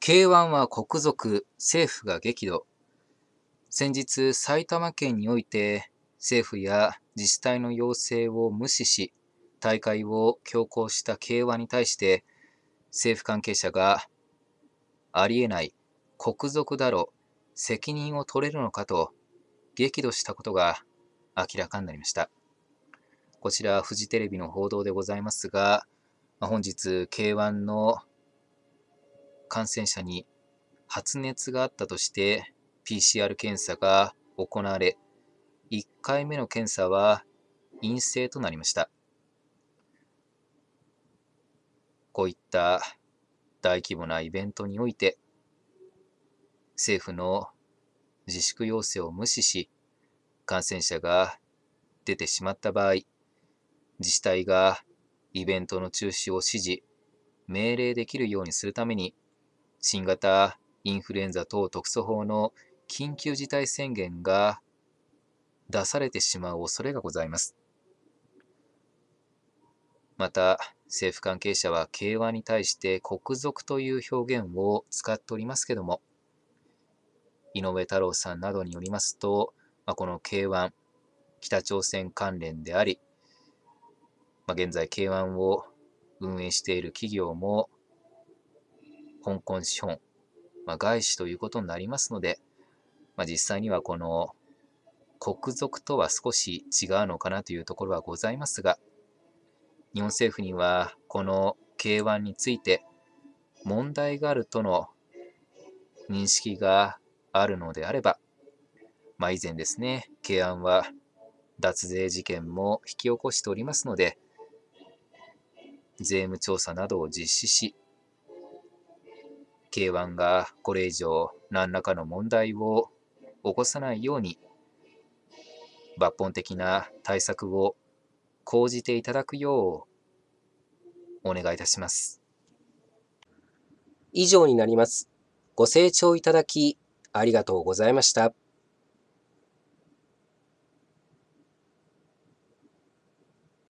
K1 は国賊、政府が激怒。先日、埼玉県において、政府や自治体の要請を無視し、大会を強行した K1 に対して、政府関係者が、ありえない、国賊だろ、責任を取れるのかと、激怒したことが明らかになりました。こちら、フジテレビの報道でございますが、本日、K1 の感染者に発熱があったとして PCR 検査が行われ、1回目の検査は陰性となりました。こういった大規模なイベントにおいて、政府の自粛要請を無視し、感染者が出てしまった場合、自治体がイベントの中止を指示、命令できるようにするために、新型インフルエンザ等特措法の緊急事態宣言が出されてしまう恐れがございます。また、政府関係者は慶和に対して国賊という表現を使っておりますけども、井上太郎さんなどによりますと、まあ、この K1、北朝鮮関連であり、まあ、現在 K1 を運営している企業も香港資本、まあ、外資ということになりますので、まあ、実際にはこの国賊とは少し違うのかなというところはございますが、日本政府にはこの K1 について問題があるとの認識があるのであれば、まあ、以前ですね、K1 は脱税事件も引き起こしておりますので、税務調査などを実施し、K1 がこれ以上何らかの問題を起こさないように抜本的な対策を講じていただくようお願いいたします。以上になります。ご清聴いただきありがとうございました。